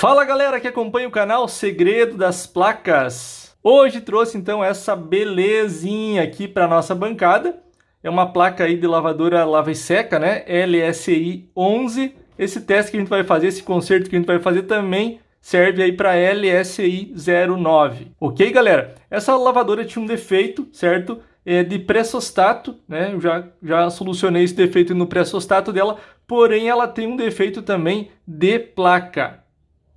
Fala galera que acompanha o canal Segredo das Placas. Hoje trouxe então essa belezinha aqui para nossa bancada. É uma placa aí de lavadora lava e seca, né? LSI 11. Esse teste que a gente vai fazer, esse conserto que a gente vai fazer também serve aí para LSI 09. OK, galera? Essa lavadora tinha um defeito, certo? É de pressostato, né? Eu já já solucionei esse defeito no pressostato dela, porém ela tem um defeito também de placa.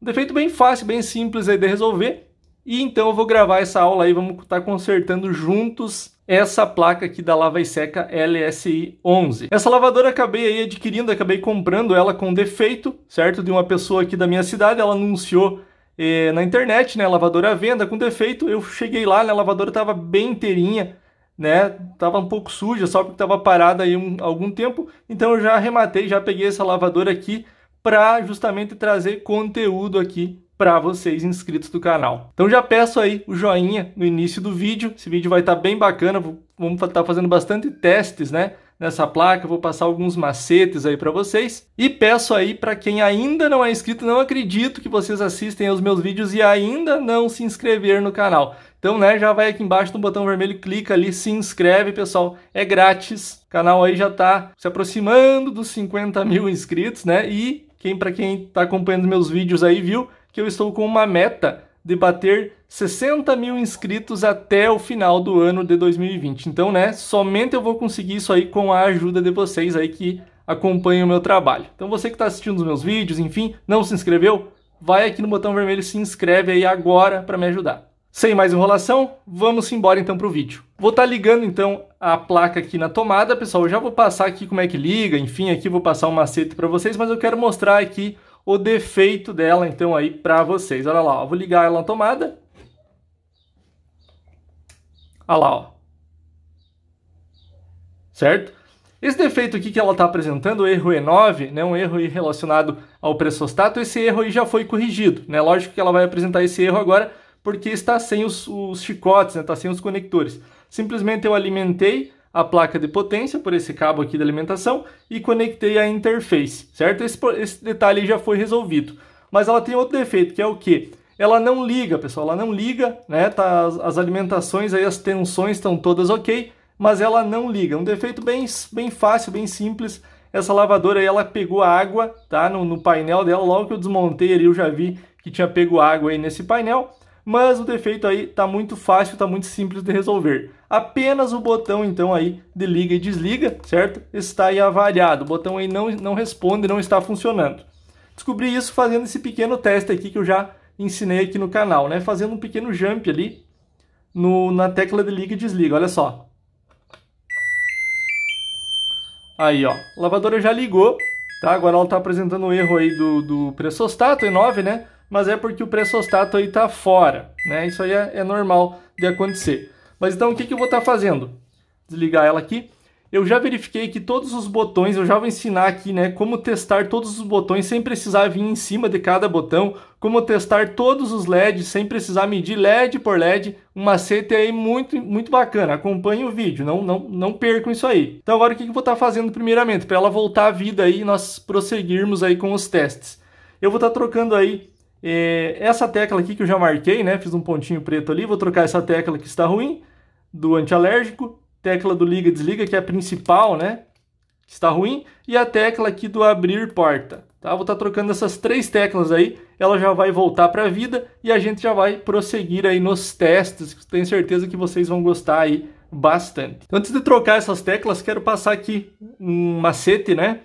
Um defeito bem fácil, bem simples aí de resolver. E então eu vou gravar essa aula aí, vamos estar tá consertando juntos essa placa aqui da Lava e Seca LSI 11. Essa lavadora acabei aí adquirindo, acabei comprando ela com defeito, certo? De uma pessoa aqui da minha cidade, ela anunciou eh, na internet, né? Lavadora à venda com defeito. Eu cheguei lá, né? A lavadora estava bem inteirinha, né? Tava um pouco suja, só porque estava parada aí um, algum tempo. Então eu já arrematei, já peguei essa lavadora aqui para justamente trazer conteúdo aqui para vocês inscritos do canal. Então já peço aí o joinha no início do vídeo. Esse vídeo vai estar tá bem bacana, vamos estar tá fazendo bastante testes, né? Nessa placa, vou passar alguns macetes aí para vocês. E peço aí para quem ainda não é inscrito, não acredito que vocês assistem aos meus vídeos e ainda não se inscrever no canal. Então, né, já vai aqui embaixo no botão vermelho, clica ali, se inscreve, pessoal. É grátis. O canal aí já está se aproximando dos 50 mil inscritos, né? E quem para quem está acompanhando meus vídeos aí viu que eu estou com uma meta de bater 60 mil inscritos até o final do ano de 2020. Então, né, somente eu vou conseguir isso aí com a ajuda de vocês aí que acompanham o meu trabalho. Então, você que está assistindo os meus vídeos, enfim, não se inscreveu? Vai aqui no botão vermelho, se inscreve aí agora para me ajudar. Sem mais enrolação, vamos embora então para o vídeo. Vou estar tá ligando então a placa aqui na tomada, pessoal. Eu já vou passar aqui como é que liga, enfim, aqui vou passar um macete para vocês, mas eu quero mostrar aqui o defeito dela então aí para vocês. Olha lá, ó. vou ligar ela na tomada. Olha lá, ó. Certo? Esse defeito aqui que ela está apresentando, o erro E9, né, um erro relacionado ao pressostato, esse erro aí já foi corrigido. Né? Lógico que ela vai apresentar esse erro agora porque está sem os, os chicotes, né? está sem os conectores. Simplesmente eu alimentei a placa de potência por esse cabo aqui de alimentação e conectei a interface, certo? Esse, esse detalhe já foi resolvido. Mas ela tem outro defeito, que é o que? Ela não liga, pessoal, ela não liga, né? Tá, as, as alimentações aí, as tensões estão todas ok, mas ela não liga. Um defeito bem, bem fácil, bem simples. Essa lavadora aí, ela pegou água, tá? No, no painel dela, logo que eu desmontei ali, eu já vi que tinha pego água aí nesse painel mas o defeito aí está muito fácil, está muito simples de resolver. Apenas o botão então aí de liga e desliga, certo? Está aí avariado, o botão aí não, não responde, não está funcionando. Descobri isso fazendo esse pequeno teste aqui que eu já ensinei aqui no canal, né? Fazendo um pequeno jump ali no, na tecla de liga e desliga, olha só. Aí ó, a lavadora já ligou, tá? Agora ela está apresentando o erro aí do, do pressostato E9, né? mas é porque o pressostato aí está fora, né? Isso aí é, é, normal de acontecer. Mas então o que, que eu vou estar tá fazendo? Desligar ela aqui. Eu já verifiquei que todos os botões, eu já vou ensinar aqui, né, como testar todos os botões sem precisar vir em cima de cada botão, como testar todos os LEDs sem precisar medir LED por LED, um macete aí muito, muito bacana. Acompanhe o vídeo, não, não, não percam isso aí. Então agora o que eu vou estar tá fazendo primeiramente para ela voltar à vida aí e nós prosseguirmos aí com os testes. Eu vou estar tá trocando aí é, essa tecla aqui que eu já marquei, né? Fiz um pontinho preto ali, vou trocar essa tecla que está ruim, do antialérgico, tecla do liga desliga, que é a principal, né? Que está ruim, e a tecla aqui do abrir porta, tá? Vou estar tá trocando essas três teclas aí, ela já vai voltar para a vida e a gente já vai prosseguir aí nos testes, tenho certeza que vocês vão gostar aí bastante. antes de trocar essas teclas, quero passar aqui um macete, né?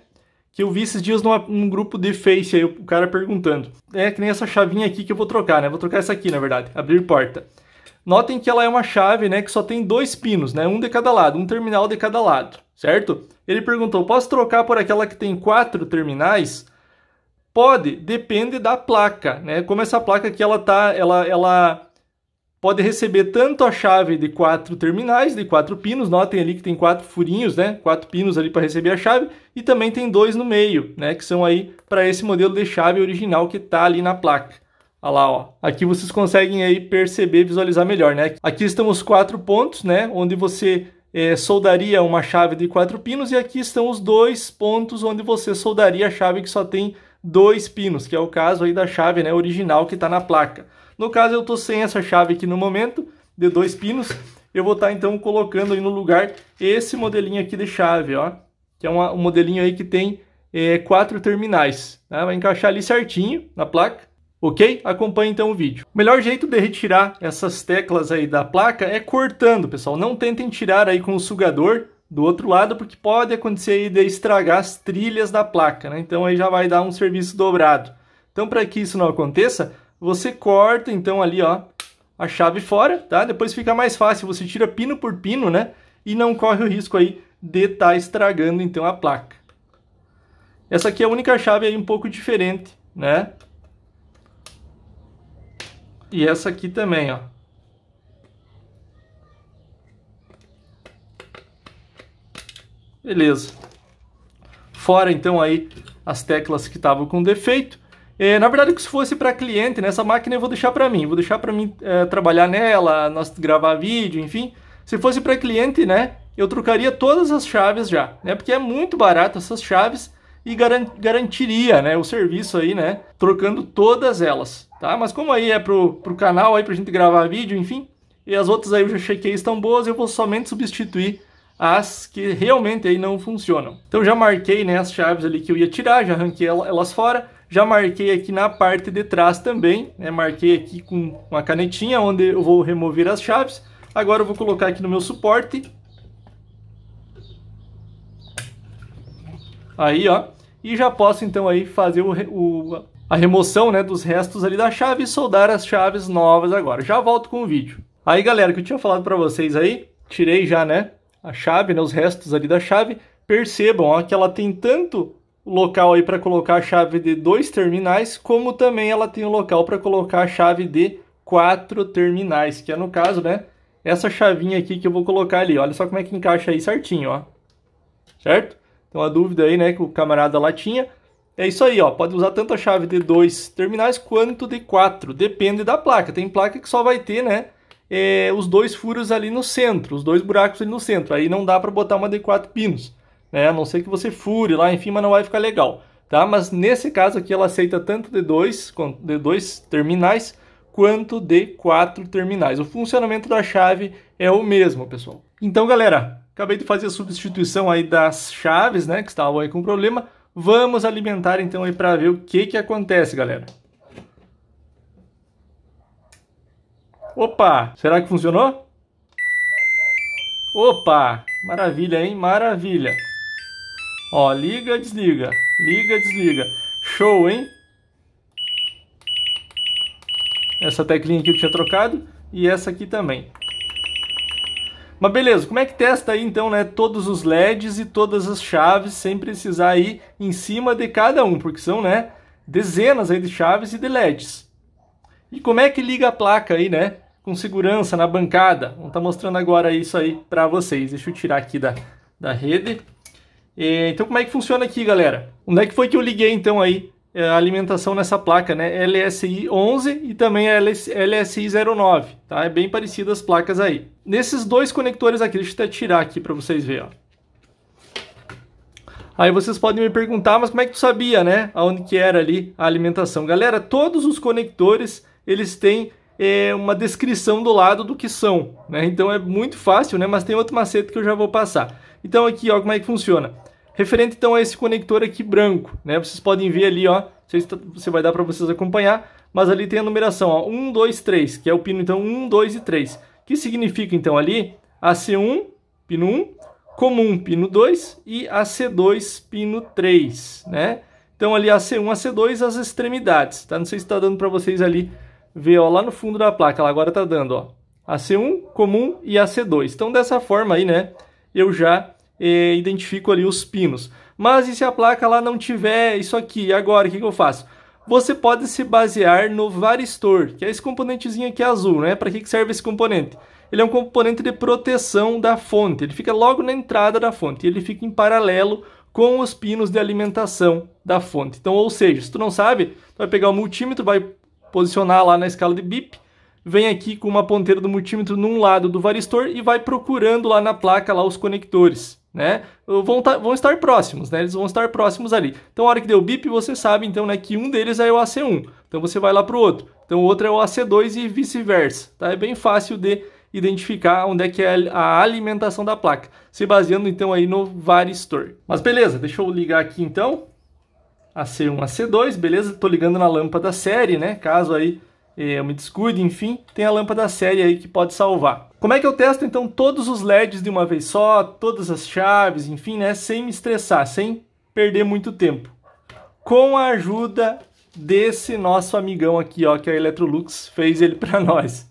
que eu vi esses dias numa, num grupo de Face aí, o cara perguntando. É que nem essa chavinha aqui que eu vou trocar, né? Vou trocar essa aqui, na verdade. Abrir porta. Notem que ela é uma chave, né, que só tem dois pinos, né, um de cada lado, um terminal de cada lado, certo? Ele perguntou, posso trocar por aquela que tem quatro terminais? Pode, depende da placa, né? Como essa placa aqui, ela tá, ela, ela pode receber tanto a chave de quatro terminais, de quatro pinos, notem ali que tem quatro furinhos, né? Quatro pinos ali para receber a chave e também tem dois no meio, né? Que são aí para esse modelo de chave original que está ali na placa. Olha lá, ó. Aqui vocês conseguem aí perceber, visualizar melhor, né? Aqui estão os quatro pontos, né? Onde você é, soldaria uma chave de quatro pinos e aqui estão os dois pontos onde você soldaria a chave que só tem dois pinos, que é o caso aí da chave né, original que está na placa. No caso, eu estou sem essa chave aqui no momento, de dois pinos. Eu vou estar, tá, então, colocando aí no lugar esse modelinho aqui de chave, ó. Que é uma, um modelinho aí que tem é, quatro terminais. Né? Vai encaixar ali certinho na placa. Ok? Acompanhe então o vídeo. O melhor jeito de retirar essas teclas aí da placa é cortando, pessoal. Não tentem tirar aí com o sugador do outro lado, porque pode acontecer aí de estragar as trilhas da placa, né? Então aí já vai dar um serviço dobrado. Então para que isso não aconteça, você corta, então, ali, ó, a chave fora, tá? Depois fica mais fácil, você tira pino por pino, né? E não corre o risco aí de estar tá estragando, então, a placa. Essa aqui é a única chave aí um pouco diferente, né? E essa aqui também, ó. Beleza. Fora então aí as teclas que estavam com defeito. É, na verdade, se fosse para cliente, né, essa máquina eu vou deixar para mim, vou deixar para mim é, trabalhar nela, nós gravar vídeo, enfim. Se fosse para cliente, né, eu trocaria todas as chaves já, né, porque é muito barato essas chaves e garan garantiria, né, o serviço aí, né, trocando todas elas, tá? Mas como aí é pro, pro canal aí a gente gravar vídeo, enfim, e as outras aí eu já chequei estão boas, eu vou somente substituir as que realmente aí não funcionam. Então já marquei, né, as chaves ali que eu ia tirar, já arranquei elas fora já marquei aqui na parte de trás também, né? marquei aqui com uma canetinha onde eu vou remover as chaves. Agora eu vou colocar aqui no meu suporte. Aí, ó. E já posso, então, aí fazer o, o, a remoção né, dos restos ali da chave e soldar as chaves novas agora. Já volto com o vídeo. Aí, galera, que eu tinha falado para vocês aí, tirei já, né, a chave, né, os restos ali da chave. Percebam, ó, que ela tem tanto local aí para colocar a chave de dois terminais, como também ela tem o um local para colocar a chave de quatro terminais, que é no caso, né, essa chavinha aqui que eu vou colocar ali. Olha só como é que encaixa aí certinho, ó. Certo? Então a dúvida aí, né, que o camarada lá tinha. É isso aí, ó. Pode usar tanto a chave de dois terminais quanto de quatro. Depende da placa. Tem placa que só vai ter, né, é, os dois furos ali no centro, os dois buracos ali no centro. Aí não dá para botar uma de quatro pinos né? A não ser que você fure lá, enfim, mas não vai ficar legal, tá? Mas nesse caso aqui ela aceita tanto D2, de dois terminais, quanto de quatro terminais. O funcionamento da chave é o mesmo, pessoal. Então, galera, acabei de fazer a substituição aí das chaves, né, que estavam aí com problema. Vamos alimentar então aí para ver o que que acontece, galera. Opa, será que funcionou? Opa, maravilha, hein? Maravilha. Ó, liga, desliga. Liga, desliga. Show, hein? Essa teclinha aqui eu tinha trocado e essa aqui também. Mas beleza, como é que testa aí então, né, todos os LEDs e todas as chaves sem precisar ir em cima de cada um, porque são, né, dezenas aí de chaves e de LEDs. E como é que liga a placa aí, né, com segurança na bancada? Vamos estar tá mostrando agora isso aí para vocês. Deixa eu tirar aqui da, da rede então como é que funciona aqui, galera? Onde é que foi que eu liguei então aí é, a alimentação nessa placa, né? LSI 11 e também a LSI 09, tá? É bem parecida as placas aí. Nesses dois conectores aqui, deixa eu até tirar aqui para vocês verem, ó. Aí vocês podem me perguntar, mas como é que tu sabia, né? Aonde que era ali a alimentação? Galera, todos os conectores, eles têm é, uma descrição do lado do que são, né? Então é muito fácil, né? Mas tem outro macete que eu já vou passar. Então aqui, ó, como é que funciona? Referente então a esse conector aqui branco, né? Vocês podem ver ali, ó, sei se tá, vai dar para vocês acompanhar, mas ali tem a numeração, ó, 1, 2, 3, que é o pino então 1, 2 e 3, que significa então ali AC1, pino 1, comum, pino 2 e AC2, pino 3, né? Então ali AC1, AC2, as extremidades, tá? Não sei se está dando para vocês ali ver, ó, lá no fundo da placa, lá agora está dando, ó, AC1, comum e AC2. Então dessa forma aí, né, eu já e identifico ali os pinos. Mas e se a placa lá não tiver isso aqui? E agora, o que, que eu faço? Você pode se basear no varistor, que é esse componentezinho aqui azul, né? Para que, que serve esse componente? Ele é um componente de proteção da fonte, ele fica logo na entrada da fonte, ele fica em paralelo com os pinos de alimentação da fonte. Então, ou seja, se tu não sabe, tu vai pegar o multímetro, vai posicionar lá na escala de bip, vem aqui com uma ponteira do multímetro num lado do varistor e vai procurando lá na placa lá os conectores né? Vão, tá, vão estar próximos, né? Eles vão estar próximos ali. Então, a hora que deu bip, você sabe, então, né, que um deles é o AC1. Então, você vai lá para o outro. Então, o outro é o AC2 e vice-versa, tá? É bem fácil de identificar onde é que é a alimentação da placa, se baseando, então, aí no varistor. Mas beleza, deixa eu ligar aqui, então. AC1, AC2, beleza? Tô ligando na lâmpada série, né? Caso aí é, eu me descuido, enfim, tem a lâmpada série aí que pode salvar. Como é que eu testo então todos os LEDs de uma vez só, todas as chaves, enfim, né, sem me estressar, sem perder muito tempo? Com a ajuda desse nosso amigão aqui, ó, que é a Electrolux fez ele para nós.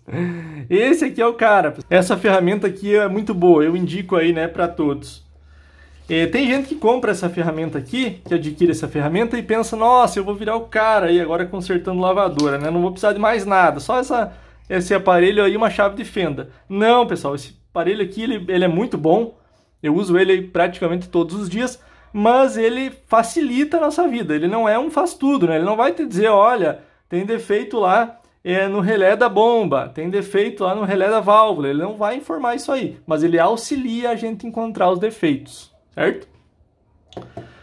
Esse aqui é o cara. Essa ferramenta aqui é muito boa, eu indico aí, né, para todos. É, tem gente que compra essa ferramenta aqui, que adquire essa ferramenta e pensa, nossa, eu vou virar o cara aí agora consertando lavadora, né? Não vou precisar de mais nada, só essa, esse aparelho aí e uma chave de fenda. Não, pessoal, esse aparelho aqui ele, ele é muito bom, eu uso ele praticamente todos os dias, mas ele facilita a nossa vida, ele não é um faz-tudo, né? Ele não vai te dizer, olha, tem defeito lá é, no relé da bomba, tem defeito lá no relé da válvula, ele não vai informar isso aí, mas ele auxilia a gente a encontrar os defeitos certo?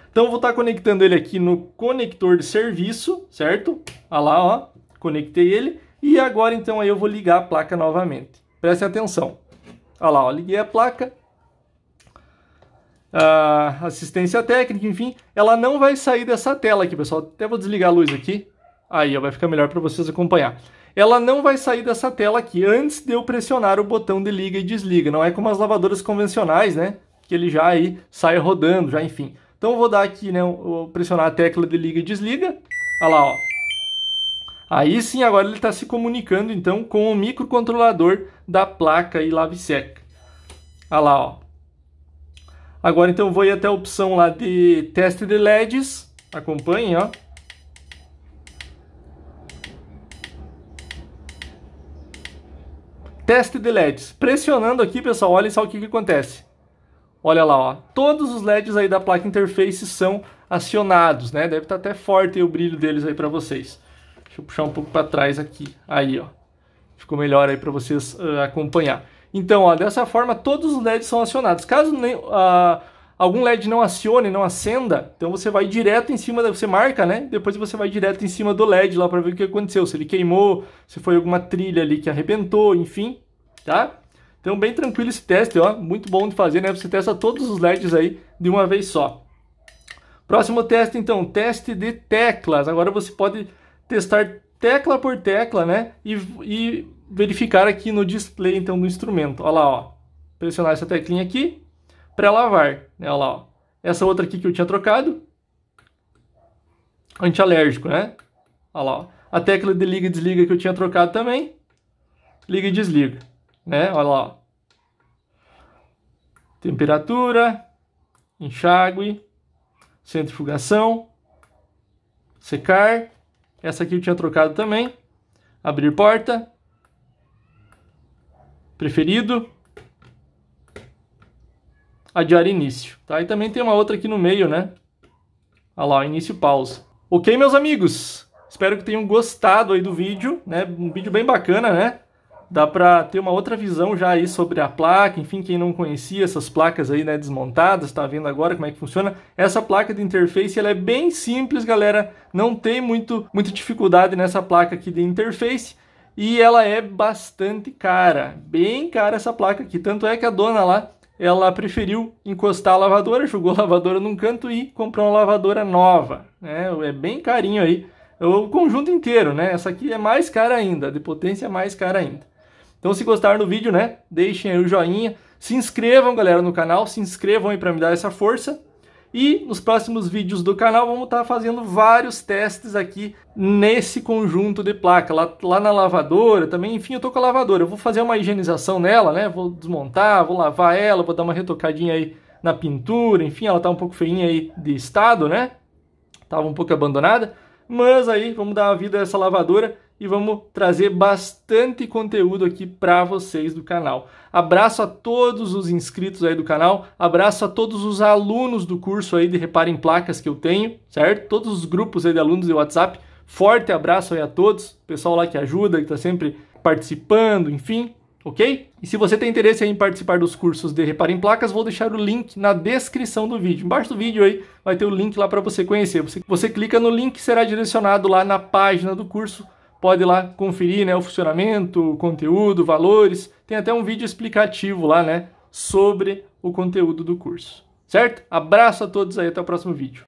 Então eu vou estar tá conectando ele aqui no conector de serviço, certo? Olha lá, ó, conectei ele. E agora então aí eu vou ligar a placa novamente. Preste atenção. Olha lá, ó, liguei a placa. A assistência técnica, enfim, ela não vai sair dessa tela aqui, pessoal. Até vou desligar a luz aqui. Aí, ó, vai ficar melhor para vocês acompanhar. Ela não vai sair dessa tela aqui antes de eu pressionar o botão de liga e desliga. Não é como as lavadoras convencionais, né? que ele já aí sai rodando, já enfim. Então eu vou dar aqui, né, vou pressionar a tecla de liga e desliga. Olha lá, ó. Aí sim, agora ele está se comunicando então com o microcontrolador da placa aí Lavisec. Olha lá, ó. Agora então vou ir até a opção lá de teste de LEDs. Acompanhem, ó. Teste de LEDs. Pressionando aqui, pessoal, olha só o que, que acontece. Olha lá, ó. Todos os LEDs aí da placa interface são acionados, né? Deve estar tá até forte o brilho deles aí para vocês. Deixa eu puxar um pouco para trás aqui. Aí, ó. Ficou melhor aí para vocês uh, acompanhar. Então, ó, dessa forma todos os LEDs são acionados. Caso nem, uh, algum LED não acione, não acenda, então você vai direto em cima, da, você marca, né? Depois você vai direto em cima do LED lá para ver o que aconteceu, se ele queimou, se foi alguma trilha ali que arrebentou, enfim, tá? Então, bem tranquilo esse teste, ó. Muito bom de fazer, né? Você testa todos os LEDs aí de uma vez só. Próximo teste, então, teste de teclas. Agora você pode testar tecla por tecla, né? E, e verificar aqui no display, então, do instrumento. Olha lá, ó. Pressionar essa teclinha aqui para lavar, né? Olha lá, ó. Essa outra aqui que eu tinha trocado. Antialérgico, né? Olha lá, ó. A tecla de liga e desliga que eu tinha trocado também. Liga e desliga né? Olha lá. Temperatura, enxágue, centrifugação, secar. Essa aqui eu tinha trocado também. Abrir porta. Preferido. Adiar início. Tá? E também tem uma outra aqui no meio, né? Olha lá, início pausa. Ok, meus amigos? Espero que tenham gostado aí do vídeo, né? Um vídeo bem bacana, né? dá para ter uma outra visão já aí sobre a placa, enfim, quem não conhecia essas placas aí, né, desmontadas, está vendo agora como é que funciona. Essa placa de interface, ela é bem simples, galera, não tem muito, muita dificuldade nessa placa aqui de interface, e ela é bastante cara, bem cara essa placa aqui, tanto é que a dona lá, ela preferiu encostar a lavadora, jogou a lavadora num canto e comprou uma lavadora nova, né, é bem carinho aí, o conjunto inteiro, né, essa aqui é mais cara ainda, de potência é mais cara ainda. Então, se gostaram do vídeo, né? Deixem aí o joinha. Se inscrevam, galera, no canal. Se inscrevam aí para me dar essa força. E nos próximos vídeos do canal vamos estar tá fazendo vários testes aqui nesse conjunto de placa. Lá, lá na lavadora também, enfim, eu tô com a lavadora. Eu vou fazer uma higienização nela, né? Vou desmontar, vou lavar ela, vou dar uma retocadinha aí na pintura. Enfim, ela tá um pouco feinha aí de estado, né? Tava um pouco abandonada. Mas aí vamos dar uma vida a essa lavadora e vamos trazer bastante conteúdo aqui para vocês do canal. Abraço a todos os inscritos aí do canal, abraço a todos os alunos do curso aí de Repara em Placas que eu tenho, certo? Todos os grupos aí de alunos de WhatsApp. Forte abraço aí a todos, pessoal lá que ajuda, que está sempre participando, enfim, ok? E se você tem interesse em participar dos cursos de Repara em Placas, vou deixar o link na descrição do vídeo. Embaixo do vídeo aí vai ter o link lá para você conhecer. Você, você clica no link e será direcionado lá na página do curso pode lá conferir né, o funcionamento, o conteúdo, valores. Tem até um vídeo explicativo lá, né? Sobre o conteúdo do curso. Certo? Abraço a todos aí, até o próximo vídeo.